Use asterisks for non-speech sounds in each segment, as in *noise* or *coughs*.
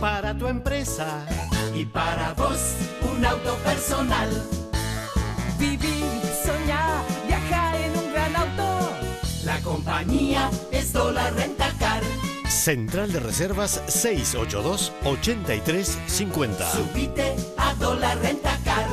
para tu empresa y para vos un auto personal. Vivir, soñar, viajar en un gran auto. La compañía es Dólar Car Central de Reservas 682-8350. Subite a Dólar Car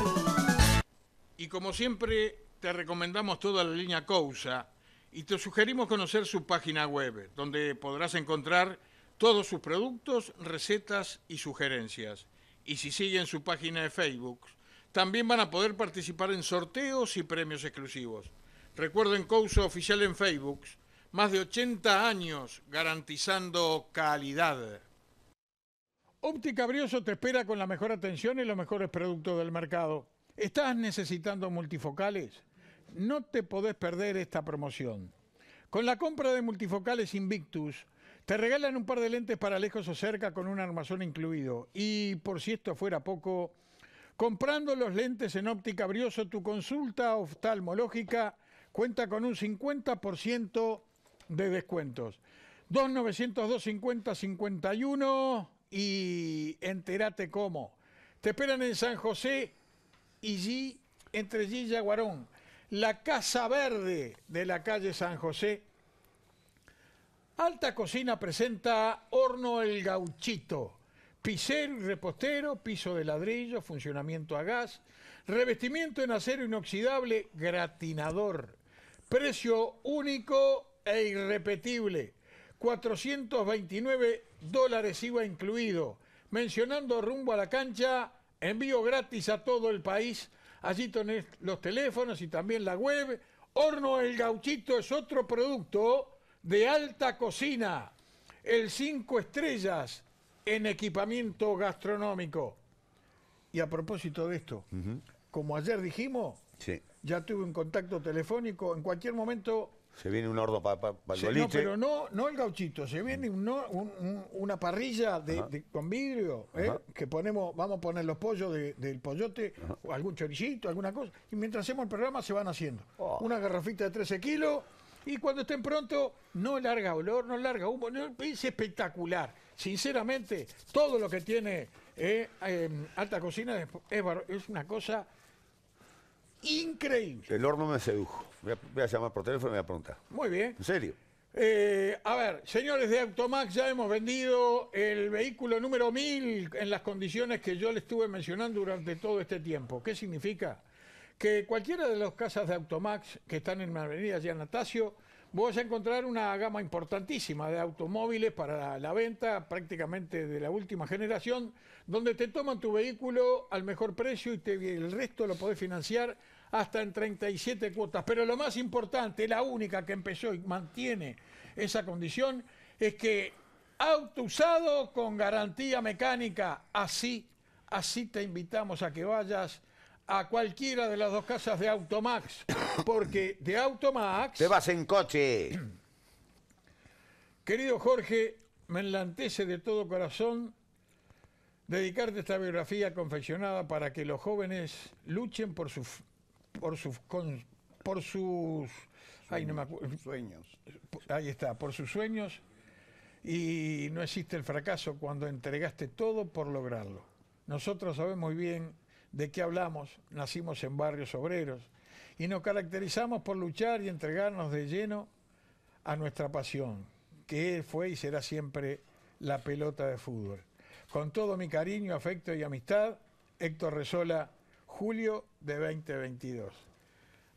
Y como siempre, te recomendamos toda la línea Cousa y te sugerimos conocer su página web, donde podrás encontrar todos sus productos, recetas y sugerencias. Y si siguen su página de Facebook, también van a poder participar en sorteos y premios exclusivos. Recuerden Couso Oficial en Facebook, más de 80 años garantizando calidad. Óptica Brioso te espera con la mejor atención y los mejores productos del mercado. ¿Estás necesitando multifocales? No te podés perder esta promoción. Con la compra de multifocales Invictus, te regalan un par de lentes para lejos o cerca con un armazón incluido. Y por si esto fuera poco, comprando los lentes en óptica brioso, tu consulta oftalmológica cuenta con un 50% de descuentos. 2902 900 51 y entérate cómo. Te esperan en San José y allí, entre y Aguarón. la Casa Verde de la calle San José Alta Cocina presenta Horno El Gauchito. Pisero y repostero, piso de ladrillo, funcionamiento a gas, revestimiento en acero inoxidable, gratinador. Precio único e irrepetible. 429 dólares IVA incluido. Mencionando rumbo a la cancha, envío gratis a todo el país. Allí tenés los teléfonos y también la web. Horno El Gauchito es otro producto de alta cocina, el 5 estrellas en equipamiento gastronómico. Y a propósito de esto, como ayer dijimos, ya tuve un contacto telefónico, en cualquier momento... Se viene un horno para pa, No, pero no, no el gauchito, se viene una parrilla de, con vidrio, ¿eh? que ponemos, vamos a poner los pollos del pollote, o algún chorillito, alguna cosa, y mientras hacemos el programa se van haciendo. Oh. Una garrafita de 13 kilos y cuando estén pronto, no larga olor, no larga humo, es espectacular. Sinceramente, todo lo que tiene eh, em, alta cocina es, una cosa increíble. El horno me sedujo. Voy a, llamar por teléfono y me voy a preguntar. Muy bien. ¿En serio? Eh, a ver, señores de Automax, ya hemos vendido el vehículo número 1000 en las condiciones que yo le estuve mencionando durante todo este tiempo. ¿Qué significa? que cualquiera de las casas de Automax que están en la avenida Giannatasio, vas a encontrar una gama importantísima de automóviles para la venta, prácticamente de la última generación, donde te toman tu vehículo al mejor precio y te, el resto lo podés financiar hasta en 37 cuotas. Pero lo más importante, la única que empezó y mantiene esa condición, es que auto usado con garantía mecánica, así, así te invitamos a que vayas a cualquiera de las dos casas de Automax, porque de Automax... Te vas en coche. Querido Jorge, me enlantece de todo corazón dedicarte esta biografía confeccionada para que los jóvenes luchen por sus por sus por sus ay, no me sueños. Ahí está, por sus sueños y no existe el fracaso cuando entregaste todo por lograrlo. Nosotros sabemos muy bien ¿De qué hablamos? Nacimos en barrios obreros y nos caracterizamos por luchar y entregarnos de lleno a nuestra pasión, que fue y será siempre la pelota de fútbol. Con todo mi cariño, afecto y amistad, Héctor Resola, julio de 2022.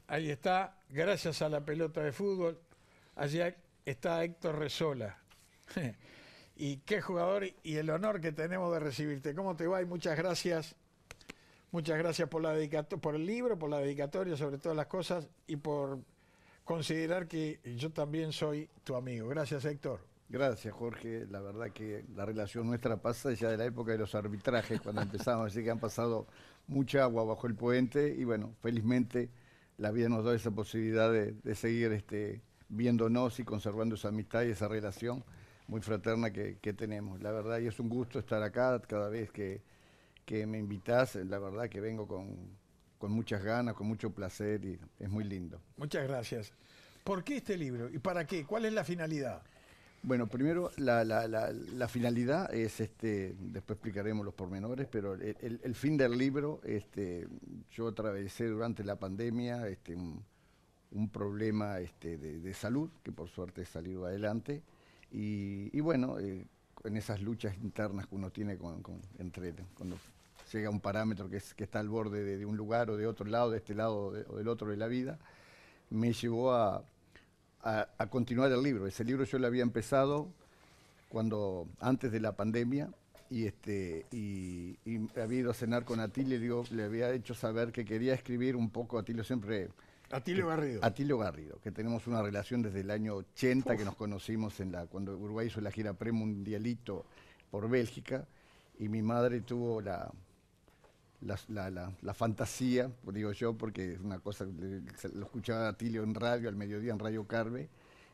Ahí está, gracias a la pelota de fútbol, allí está Héctor Resola. *laughs* y qué jugador y el honor que tenemos de recibirte. ¿Cómo te va? Y muchas gracias Muchas gracias por, la por el libro, por la dedicatoria, sobre todas las cosas, y por considerar que yo también soy tu amigo. Gracias, Héctor. Gracias, Jorge. La verdad que la relación nuestra pasa ya de la época de los arbitrajes, cuando empezamos, así que han pasado mucha agua bajo el puente, y bueno, felizmente la vida nos da esa posibilidad de, seguir este, viéndonos y conservando esa amistad y esa relación muy fraterna que, que tenemos. La verdad, y es un gusto estar acá cada vez que que me invitás. La verdad que vengo con, con muchas ganas, con mucho placer y es muy lindo. Muchas gracias. ¿Por qué este libro y para qué? ¿Cuál es la finalidad? Bueno, primero la, finalidad es, este, después explicaremos los pormenores, pero el, fin del libro, este, yo atravesé durante la pandemia este, un, problema este, de, salud, que por suerte he salido adelante, y, bueno, eh, en esas luchas internas que uno tiene con, entre, cuando llega a un parámetro que, es, que está al borde de, un lugar o de otro lado, de este lado o del otro de la vida, me llevó a, continuar el libro. Ese libro yo lo había empezado cuando antes de la pandemia y, este, y, había ido a cenar con Atilio y le había hecho saber que quería escribir un poco, Atilio siempre Atilio Garrido. Atilio Garrido, que tenemos una relación desde el año 80 que nos conocimos en la, cuando Uruguay hizo la gira pre-mundialito por Bélgica y mi madre tuvo la, la, la, la, fantasía, digo yo, porque es una cosa, lo escuchaba Atilio en radio, al mediodía en Radio Carve,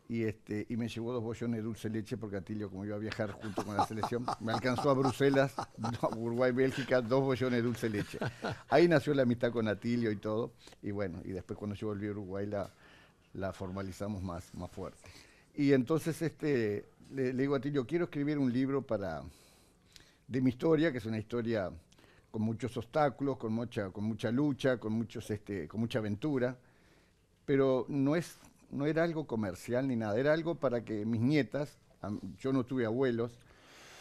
y, este, y me llevó dos bollones de dulce leche porque Atilio, como iba a viajar junto con la selección, me alcanzó a Bruselas, *laughs* Uruguay, Bélgica, dos bollones de dulce leche. Ahí nació la amistad con Atilio y todo, y bueno, y después cuando yo volví a Uruguay la, la formalizamos más, más fuerte. Y entonces este, le, digo a Atilio, quiero escribir un libro para, de mi historia, que es una historia con muchos obstáculos, con mucha, con mucha lucha, con, muchos, este, con mucha aventura, pero no es no era algo comercial ni nada, era algo para que mis nietas, yo no tuve abuelos,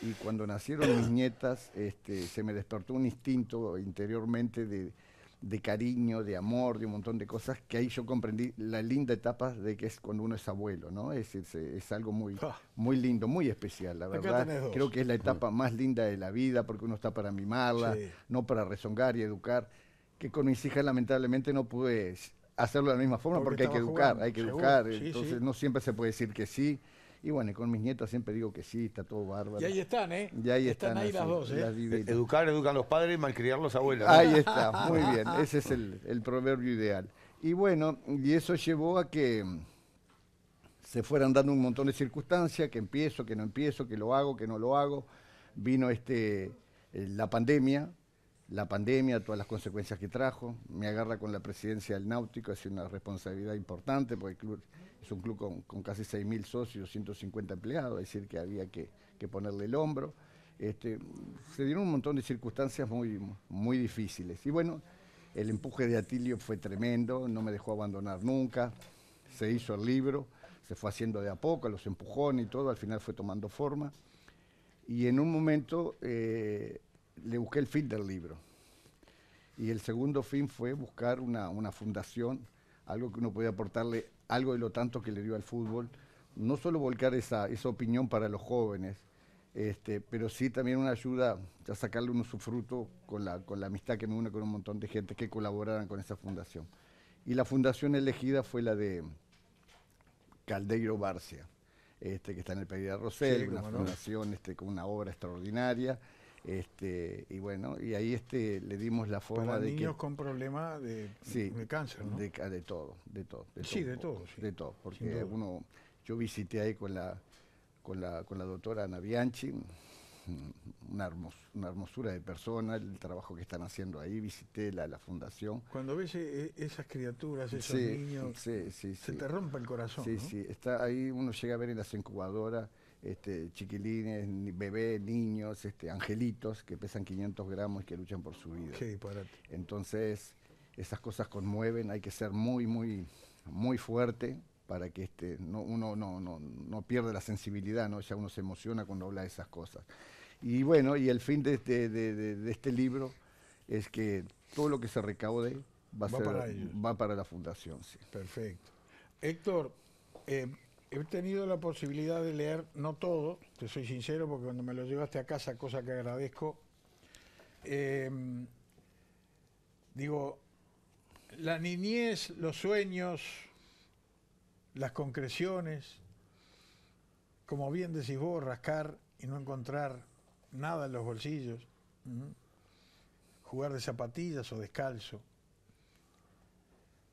y cuando nacieron mis nietas este, se me despertó un instinto interiormente de, cariño, de amor, de un montón de cosas, que ahí yo comprendí la linda etapa de que es cuando uno es abuelo, ¿no? Es, es, algo muy, ah. muy lindo, muy especial, la verdad. Creo que es la etapa más linda de la vida porque uno está para mimarla, no para rezongar y educar que con mis hijas lamentablemente no pude hacerlo de la misma forma porque, hay que educar, hay que educar, entonces no siempre se puede decir que sí. Y bueno, con mis nietos siempre digo que sí, está todo bárbaro. Y ahí están, ¿eh? Y ahí están, ahí las dos, ¿eh? E-, educar, educan los padres, malcriar los abuelos. Ahí está, muy bien, *laughs* ese es el, el proverbio ideal. Y bueno, y eso llevó a que mm, se fueran dando un montón de circunstancias, que empiezo, que no empiezo, que lo hago, que no lo hago. Vino este, eh, la pandemia, la pandemia, todas las consecuencias que trajo. Me agarra con la presidencia del Náutico, es una responsabilidad importante, porque el club es un club con, casi 6.000 socios, 150 empleados, es decir, que había que, ponerle el hombro. Este, se dieron un montón de circunstancias muy, muy difíciles. Y bueno, el empuje de Atilio fue tremendo, no me dejó abandonar nunca, se hizo el libro, se fue haciendo de a poco, los empujones y todo, al final fue tomando forma. Y en un momento... Eh, le busqué el fin del libro. Y el segundo fin fue buscar una, una fundación, algo que uno podía aportarle algo de lo tanto que le dio al fútbol, no solo volcar esa, esa opinión para los jóvenes, este, pero sí también una ayuda a sacarle un usufruto con la, con la amistad que me une con un montón de gente que colaboraran con esa fundación. Y la fundación elegida fue la de Caldeiro Barcia, este, que está en el pedido Rosell una fundación este, con una obra extraordinaria. Este, y bueno, y ahí este, le dimos la forma Para de niños con problemas de, de cáncer, ¿no? De, ah, de, todo, de todo. De sí, de todo. Sí. De todo, porque uno, yo visité ahí con la, con la, con la doctora Ana Bianchi, una, una hermosura de persona, el trabajo que están haciendo ahí, visité la, la fundación. Cuando ves eh, esas criaturas, esos niños, se te rompe el corazón. Sí, ¿no? sí, está ahí, uno llega a ver en las incubadoras este, chiquilines, bebés, niños, este, angelitos que pesan 500 gramos y que luchan por su vida. Entonces, esas cosas conmueven, hay que ser muy, muy, muy fuerte para que este, no, uno no, no, no pierda la sensibilidad, ¿no? ya uno se emociona cuando habla de esas cosas. Y bueno, y el fin de este, este libro es que todo lo que se recaude va, para, va para la fundación. Sí. Perfecto. Héctor, eh, he tenido la posibilidad de leer, no todo, te soy sincero, porque cuando me lo llevaste a casa, cosa que agradezco, em, digo, la niñez, los sueños, las concreciones, como bien decís vos, rascar y no encontrar nada en los bolsillos, jugar de zapatillas o descalzo.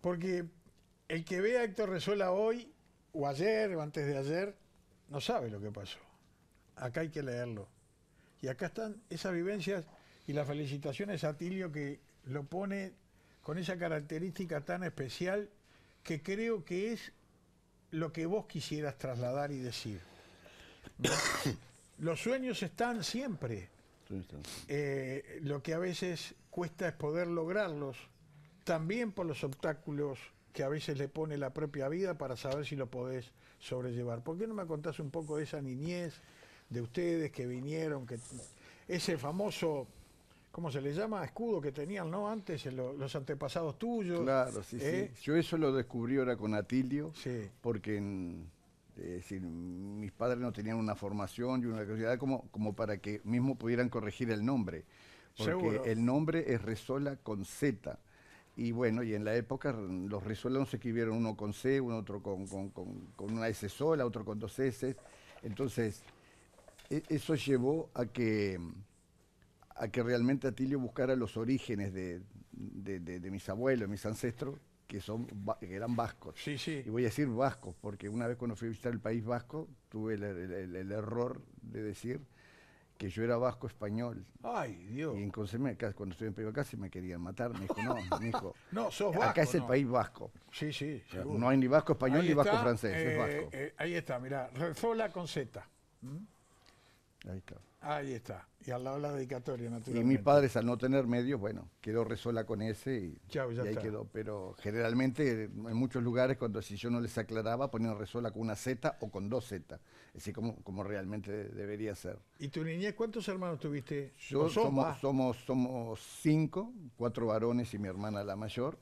Porque el que ve a Héctor Resuela hoy o ayer o antes de ayer, no sabe lo que pasó. Acá hay que leerlo. Y acá están esas vivencias y las felicitaciones a Tilio que lo pone con esa característica tan especial que creo que es lo que vos quisieras trasladar y decir. *coughs* Los sueños están siempre. Eh, lo que a veces cuesta es poder lograrlos, también por los obstáculos que a veces le pone la propia vida para saber si lo podés sobrellevar. ¿Por qué no me contás un poco de esa niñez de ustedes que vinieron, que ese famoso ¿cómo se le llama? Escudo que tenían, ¿no? Antes, los antepasados tuyos. Claro, sí, sí. ¿eh? Yo eso lo descubrí ahora con Atilio, porque mis padres no tenían una formación y una curiosidad como, como para que mismo pudieran corregir el nombre. Porque el nombre es Resola con Z. Y bueno, y en la época los no se escribieron uno con C, uno otro con, una S sola, otro con dos S. Entonces, e, eso llevó a que, a que realmente Atilio buscara los orígenes de, de, de, de mis abuelos, mis ancestros, que, son, eran vascos. Sí, sí. Y voy a decir vascos, porque una vez cuando fui a visitar el País Vasco, tuve el error de decir que yo era vasco español. Ay, Dios. Y en cuando estuve en Perú acá se me querían matar. Me dijo, no, me dijo, *laughs* no, sos vasco. Acá es el país vasco. Sí, sí. no hay ni vasco español ni vasco francés, es eh, vasco. Eh, ahí está, mirá, Rezola con Z. Ahí está. Ahí está. Y al lado la dedicatoria, naturalmente. Y mis padres, al no tener medios, bueno, quedó resola con ese y, ahí quedó. Pero generalmente, en muchos lugares, cuando si yo no les aclaraba, ponían resola con una Z o con dos Z. Es como, como realmente debería ser. ¿Y tu niñez, cuántos hermanos tuviste? Yo somos, somos, somos cinco, cuatro varones y mi hermana la mayor.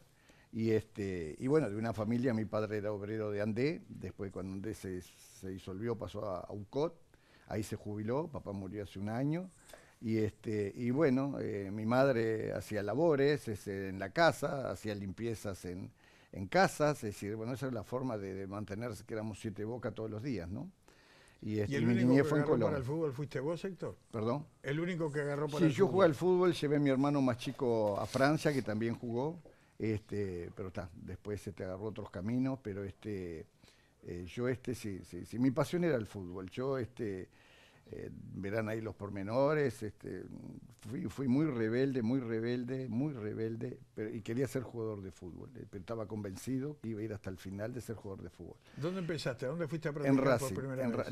Y, este, y bueno, de una familia, mi padre era obrero de Andé, después cuando Andé se, disolvió pasó a UCOT, ahí se jubiló, papá murió hace un año. Y, este, y bueno, eh, mi madre hacía labores este, en la casa, hacía limpiezas en, en casas, es decir, bueno, esa es la forma de, mantenerse, que éramos siete bocas todos los días, ¿no? Y, este, el único que agarró para el fútbol fuiste vos, Héctor? ¿Perdón? ¿El único que agarró para el yo jugué al fútbol, llevé a mi hermano más chico a Francia, que también jugó, este, pero está, después se te agarró otros caminos, pero este... Eh, yo, este, sí, sí, mi pasión era el fútbol. Yo, este, eh, verán ahí los pormenores, este, fui, muy rebelde, muy rebelde, muy rebelde, y quería ser jugador de fútbol. Eh, pero estaba convencido que iba a ir hasta el final de ser jugador de fútbol. ¿Dónde empezaste? dónde fuiste a practicar en Racing,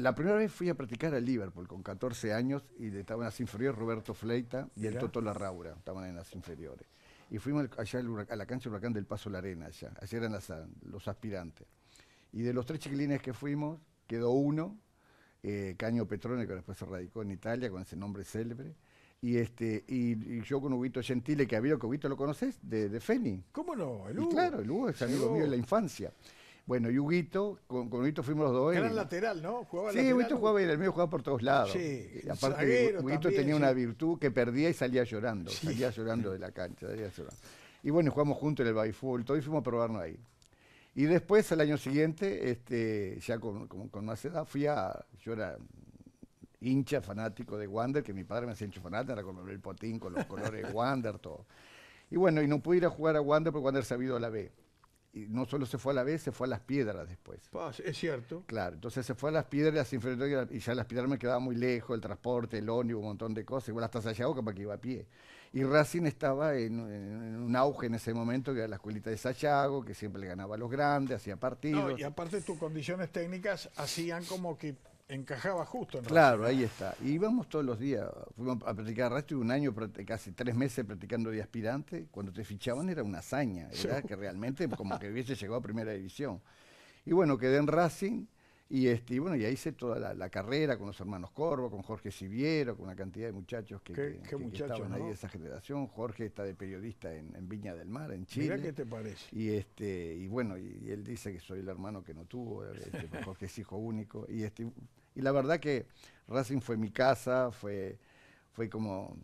La primera vez fui a practicar a Liverpool con 14 años y estaban las inferiores Roberto Fleita y el Toto Larraura, estaban en las inferiores. Y fuimos allá a la cancha Huracán del Paso La Arena, allá, allá eran los aspirantes. Y de los tres chiquilines que fuimos, quedó uno, eh, Caño Petrone, que después se radicó en Italia con ese nombre célebre. Y, este, y, yo con Huguito Gentile, que habido, que Huguito lo conoces, de, de, Feni. ¿Cómo no? El Hugo. claro, el Hugo es amigo mío de la infancia. Bueno, y Huguito, con, con Huguito fuimos los dos. Era lateral, ¿no? Jugaba sí, Huguito jugaba y el medio, jugaba por todos lados. Sí, aparte, Huguito tenía una virtud que perdía y salía llorando. Salía llorando de la cancha, salía llorando. Y bueno, jugamos juntos en el baifútbol, todos fuimos a probarnos ahí. Y después, el año siguiente, este, ya con, con, más edad, fui a. Yo era hincha fanático de Wander, que mi padre me hacía hincha fanático, era con el potín, con los colores de *laughs* Wander, todo. Y bueno, y no pude ir a jugar a Wander porque Wander se había ido a la B. Y no solo se fue a la B, se fue a las piedras después. Es cierto. Claro, entonces se fue a las piedras, y ya las piedras me quedaba muy lejos, el transporte, el ónibus, un montón de cosas. Igual hasta Sayago, para que iba a pie. Y Racing estaba en, un auge en ese momento, que era la escuelita de Sayago, que siempre le ganaba a los grandes, hacía partidos. y aparte tus condiciones técnicas hacían como que encajaba justo en Claro, ahí está. Y íbamos todos los días, fuimos a practicar Racing, un año, casi tres meses practicando de aspirante. Cuando te fichaban era una hazaña, era que realmente como que hubiese llegado a primera división. Y bueno, quedé en Racing y, este, bueno, y ahí hice toda la, carrera con los hermanos Corvo, con Jorge Siviero, con una cantidad de muchachos que, estaban ahí de esa generación. Jorge está de periodista en, Viña del Mar, en Chile. Mira qué te parece. Y, este, y bueno, y, él dice que soy el hermano que no tuvo, *laughs* este, Jorge es hijo único. Y, este, y la verdad que Racing fue mi casa, fue, fue como...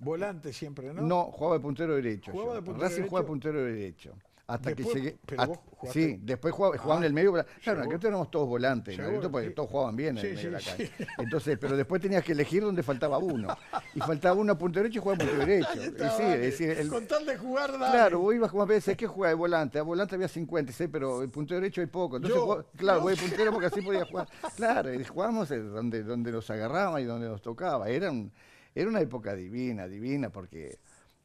Volante siempre, ¿no? No, jugaba de puntero derecho. ¿Jugaba de Racing jugaba de puntero derecho hasta que llegué. Pero vos Sí, después jugaban, en el medio. Claro, aquí éramos todos volantes, porque todos jugaban bien en el medio de la calle. *laughs* Entonces, pero después tenías que elegir dónde faltaba uno. Y faltaba uno a punto derecho y jugaba a punto derecho. sí, es decir, Con tal de jugar, dale. Claro, vos ibas a jugar veces, que jugaba de volante? A volante había ¿sí? pero el punto derecho hay poco. Entonces, claro, voy de puntero porque así podía jugar. Claro, y jugábamos donde, donde nos agarraba y donde nos tocaba. Era, era una época divina, divina, porque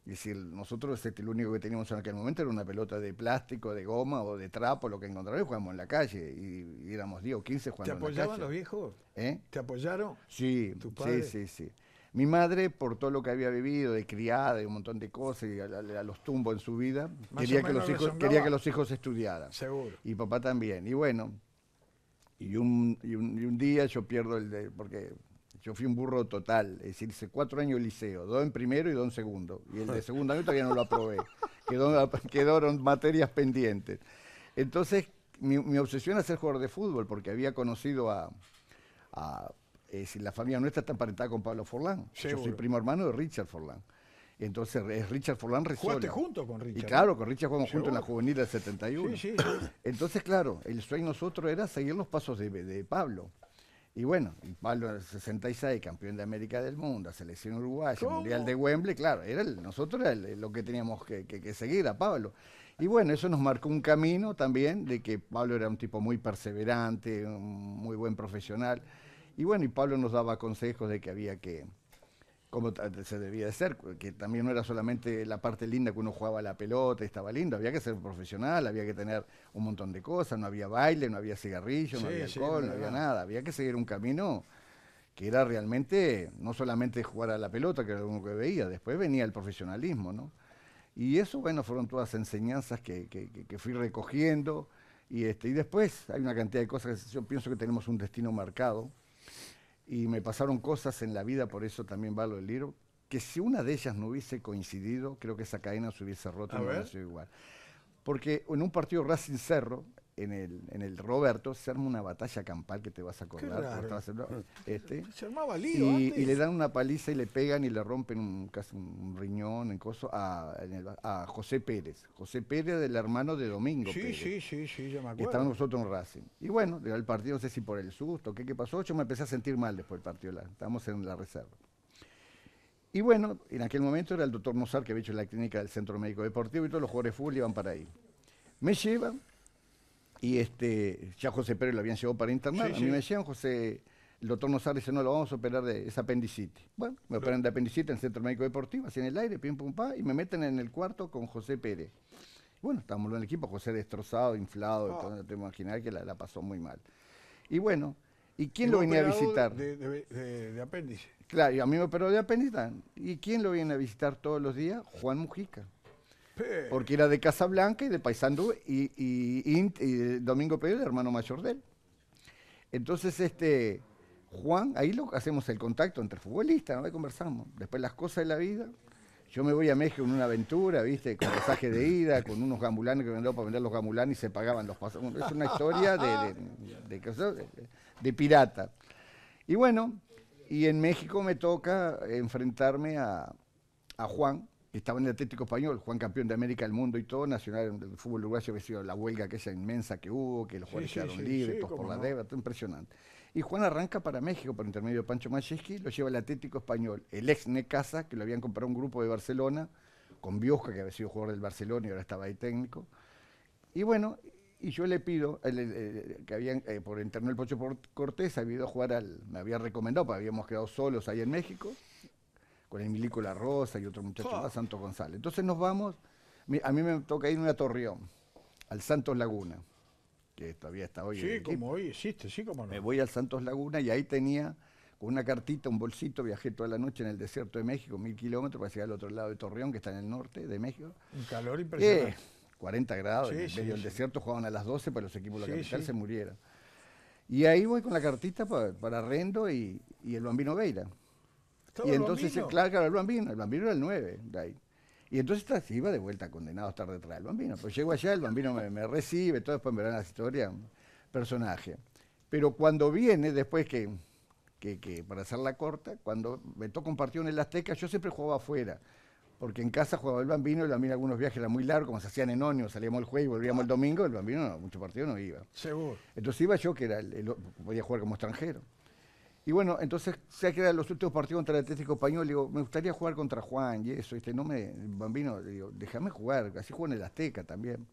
es decir, nosotros este, lo único que teníamos en aquel momento era una pelota de plástico, de goma o de trapo, lo que encontrábamos y jugábamos en la calle. Y, éramos 10 o 15 jugando ¿Te en la calle. los viejos? ¿Eh? ¿Te apoyaron? Sí, sí, sí, sí. Mi madre, por todo lo que había vivido, de criada y un montón de cosas, y a, los tumbos en su vida, quería que, los hijos, quería que los hijos estudiaran. Seguro. Y papá también. Y bueno, y un, y un, y un día yo pierdo el... De, porque yo fui un burro total, es decir, hice cuatro años de liceo, dos en primero y dos en segundo, y el de segundo año todavía no lo aprobé, *laughs* quedaron materias pendientes. Entonces, mi, obsesión era ser jugador de fútbol, porque había conocido a, si la familia nuestra está emparentada con Pablo Forlán, yo soy primo hermano de Richard Forlán. Entonces Richard Forlán Resola. Jugaste junto con Richard. Y claro, con Richard jugamos juntos en la juvenil del 71. Entonces, claro, el sueño nosotros era seguir los pasos de, de Pablo. Y bueno, Pablo en el 66, campeón de América del Mundo, selección uruguaya, Mundial de Wembley, claro, era nosotros era eh, lo que teníamos que, seguir a Pablo. Y bueno, eso nos marcó un camino también de que Pablo era un tipo muy perseverante, muy buen profesional. Y bueno, y Pablo nos daba consejos de que había que, como se debía de ser, que también no era solamente la parte linda que uno jugaba la pelota y estaba lindo, había que ser profesional, había que tener un montón de cosas, no había baile, no había cigarrillo, no había alcohol, no había nada, había que seguir un camino que era realmente no solamente jugar a la pelota, que era lo único que veía, después venía el profesionalismo, ¿no? Y eso, bueno, fueron todas enseñanzas que, fui recogiendo y, este, y después hay una cantidad de cosas que yo pienso que tenemos un destino marcado y me pasaron cosas en la vida, por eso también va el libro, que si una de ellas no hubiese coincidido, creo que esa cadena se hubiese roto y no hubiese igual. Porque en un partido Racing Cerro, en el, Roberto se arma una batalla campal que te vas a acordar. *laughs* Este, se armaba lío. Y, le dan una paliza y le pegan y le rompen un, casi un riñón en cosas a, José Pérez. José Pérez, del hermano de Domingo. Sí, sí, sí, sí, ya me acuerdo. estábamos nosotros en Racing. Y bueno, el partido, no sé si por el susto, ¿qué, qué pasó? Yo me empecé a sentir mal después del partido. estábamos en la reserva. Y bueno, en aquel momento era el doctor Mozart que había hecho la clínica del Centro Médico Deportivo y todos los jugadores de fútbol iban para ahí. Me llevan y este, ya José Pérez lo habían llevado para internar. a mí me decían, José, el doctor Nozar dice, no, lo vamos a operar de esa apendicitis. Bueno, me operan de apendicitis en el Centro Médico Deportivo, así en el aire, pim, pum, pa, y me meten en el cuarto con José Pérez. Bueno, estábamos en el equipo, José destrozado, inflado, oh. entonces te imaginas que la, pasó muy mal. Y bueno, ¿y quién lo venía a visitar? De, de, de apéndice. Claro, y a mí me operó de apéndice. ¿Y quién lo viene a visitar todos los días? Juan Mujica. Porque era de Casablanca y de Paysandú y, Domingo Pérez, hermano mayor de él. Entonces, este, Juan, ahí lo hacemos el contacto entre futbolistas, ¿no? Ahí conversamos. Después las cosas de la vida. Yo me voy a México en una aventura, ¿viste? Con pasaje de ida, con unos gamulanes que vendieron para vender los gamulanes y se pagaban los pasajes. Es una historia de, de, pirata. Y bueno, y en México me toca enfrentarme a Juan, estaba en el Atlético Español, Juan campeón de América del Mundo y todo, Nacional del fútbol uruguayo había sido la huelga aquella inmensa que hubo, que los jugadores sí, libres, por la deuda, todo impresionante. Y Juan arranca para México por intermedio de Pancho Macheski, lo lleva al Atlético Español, el ex Necaza, que lo habían comprado un grupo de Barcelona, con Biosca, que había sido jugador del Barcelona y ahora estaba ahí técnico. Y bueno, y yo le pido, que habían, eh, por interno el Pocho Cortés, había ido a jugar al, me había recomendado, porque habíamos quedado solos ahí en México, con el La Rosa y otro muchacho más, Santos González. Entonces nos vamos, a mí me toca irme a Torreón, al Santos Laguna, que todavía está hoy. Sí, como hoy existe, sí, como no. Me voy al Santos Laguna y ahí tenía con una cartita, un bolsito, viajé toda la noche en el desierto de México, mil kilómetros, para llegar al otro lado de Torreón, que está en el norte de México. Un calor impresionante. 40 eh, grados, en medio del desierto, jugaban a las 12 para pues los equipos de la capital se murieron. Y ahí voy con la cartita para, arrendo Rendo y, y el Bambino Veira y entonces, el claro, claro, el bambino, el bambino era el 9, Y entonces iba de vuelta condenado a estar detrás del bambino. Pues llego allá, el bambino me, recibe, todo después me verán las historias, personaje. Pero cuando viene, después que, para hacer la corta, cuando me tocó partido en el Azteca, yo siempre jugaba afuera. Porque en casa jugaba el bambino, el bambino algunos viajes era muy largo, como se hacían en Onio, salíamos el jueves y volvíamos el domingo, el bambino no, mucho partido no iba. Seguro. Entonces iba yo, que era podía jugar como extranjero. Y bueno, entonces se ha quedado los últimos partidos contra el Atlético Español. digo, me gustaría jugar contra Juan y eso. Este, no me, bambino, digo, déjame jugar. Así juega en el Azteca también.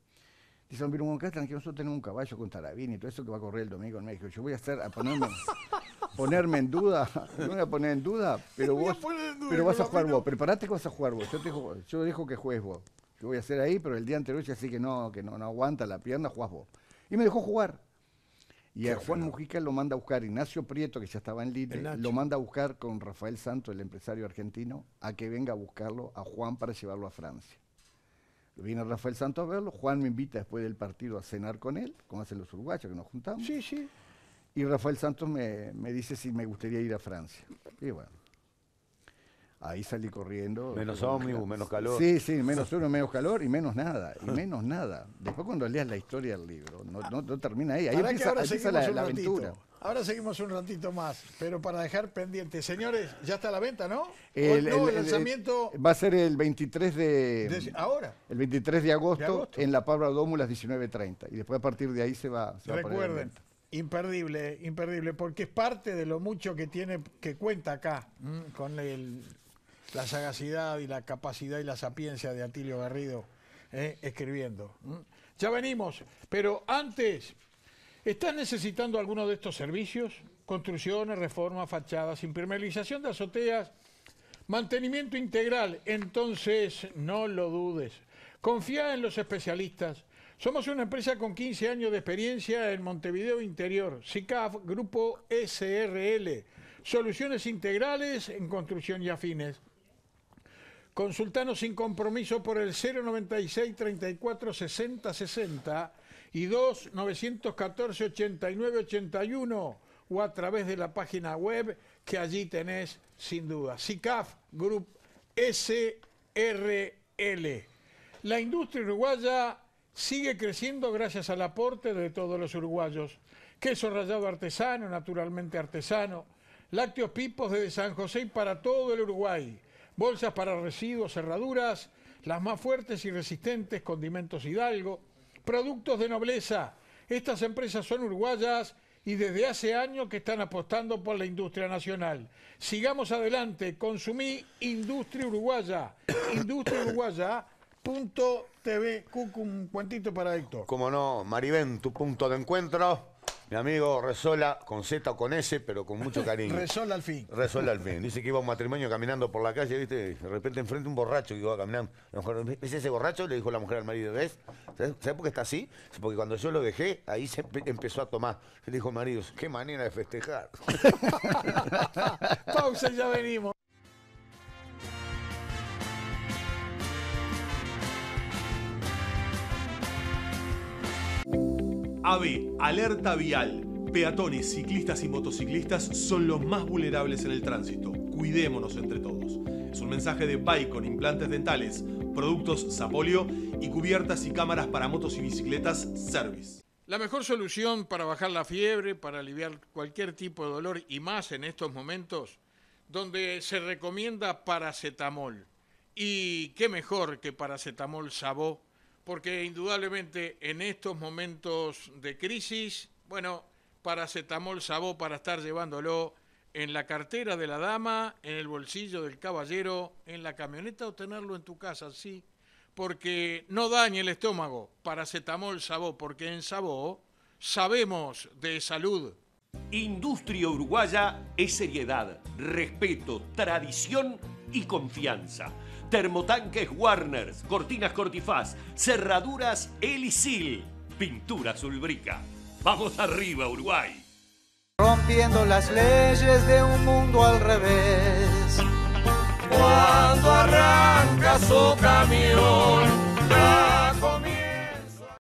Dice, bambino, con que nosotros tenemos un caballo con Tarabini y todo eso que va a correr el domingo en México. Yo voy a a ponerme, *laughs* ponerme en duda. No voy a poner en duda, pero *laughs* vos, pero vas a jugar vos. Preparate que vas a jugar vos. Yo, te dejo, yo dejo que juegues vos. Yo voy a hacer ahí, pero el día anterior ya sé que no, que no, no aguanta la pierna, jugás vos. Y me dejó jugar. Y a Juan Mujica lo manda a buscar Ignacio Prieto, que ya estaba en Lille, lo manda a buscar con Rafael Santos, el empresario argentino, a que venga a buscarlo a Juan para llevarlo a Francia. Viene Rafael Santos a verlo, Juan me invita después del partido a cenar con él, como hacen los uruguayos, que nos juntamos. Sí, sí. Y Rafael Santos me, me dice si me gustaría ir a Francia. Y bueno, ahí salí corriendo. Menos ómnibus, menos calor. Sí, sí, menos uno, menos calor y menos nada, y menos nada. Después cuando leas la historia del libro, no, termina ahí, ahí Ahora empieza, la, aventura. Ahora seguimos un ratito más, pero para dejar pendiente, señores, ya está la venta, ¿no? El, lanzamiento... va a ser el 23 de... ahora. El 23 de agosto, en La Pabra Dómulas 19.30. Y después a partir de ahí se va, Recuerden, imperdible, imperdible, porque es parte de lo mucho que tiene, que cuenta acá, con el la sagacidad y la capacidad y la sapiencia de Atilio Garrido eh, escribiendo. Ya venimos, pero antes, ¿estás necesitando alguno de estos servicios? Construcciones, reformas, fachadas, impermeabilización de azoteas, mantenimiento integral. Entonces, no lo dudes. Confía en los especialistas. Somos una empresa con 15 años de experiencia en Montevideo Interior, SICAF, Grupo SRL, Soluciones Integrales en Construcción y Afines. Consultanos sin compromiso por el 096 34 60 60 y 2 914 89 81 o a través de la página web que allí tenés sin duda. SICAF Group SRL. La industria uruguaya sigue creciendo gracias al aporte de todos los uruguayos. Queso rallado artesano, naturalmente artesano. Lácteos pipos desde San José y para todo el Uruguay bolsas para residuos, cerraduras, las más fuertes y resistentes, condimentos Hidalgo, productos de nobleza. Estas empresas son uruguayas y desde hace años que están apostando por la industria nacional. Sigamos adelante, consumí industria uruguaya, *coughs* industria uruguaya. un cuentito para Héctor. Como no, Maribén, tu punto de encuentro. Mi amigo Resola, con Z o con S, pero con mucho *laughs* cariño. Resola al fin. Resola al fin. *laughs* Dice que iba a un matrimonio caminando por la calle, ¿viste? De repente enfrente un borracho que iba a caminar. ¿Ves ese borracho? Le dijo la mujer al marido, ¿ves? ¿Sabes, por qué está así? Porque cuando yo lo dejé, ahí se empezó a tomar. Le dijo el marido, qué manera de festejar. *laughs* Pausa, ya venimos. AB, alerta vial. Peatones, ciclistas y motociclistas son los más vulnerables en el tránsito. Cuidémonos entre todos. Es un mensaje de Bike con implantes dentales, productos Zapolio y cubiertas y cámaras para motos y bicicletas Service. La mejor solución para bajar la fiebre, para aliviar cualquier tipo de dolor y más en estos momentos, donde se recomienda paracetamol. Y qué mejor que paracetamol sabó porque indudablemente en estos momentos de crisis, bueno, paracetamol sabó para estar llevándolo en la cartera de la dama, en el bolsillo del caballero, en la camioneta o tenerlo en tu casa, sí, porque no daña el estómago. Paracetamol sabó, porque en sabó sabemos de salud. Industria uruguaya es seriedad, respeto, tradición y confianza Termotanques Warners, cortinas cortifaz, cerraduras Elisil, pintura Zulbrica. Vamos arriba, Uruguay. Rompiendo las leyes de un mundo al revés. Cuando arranca su camión.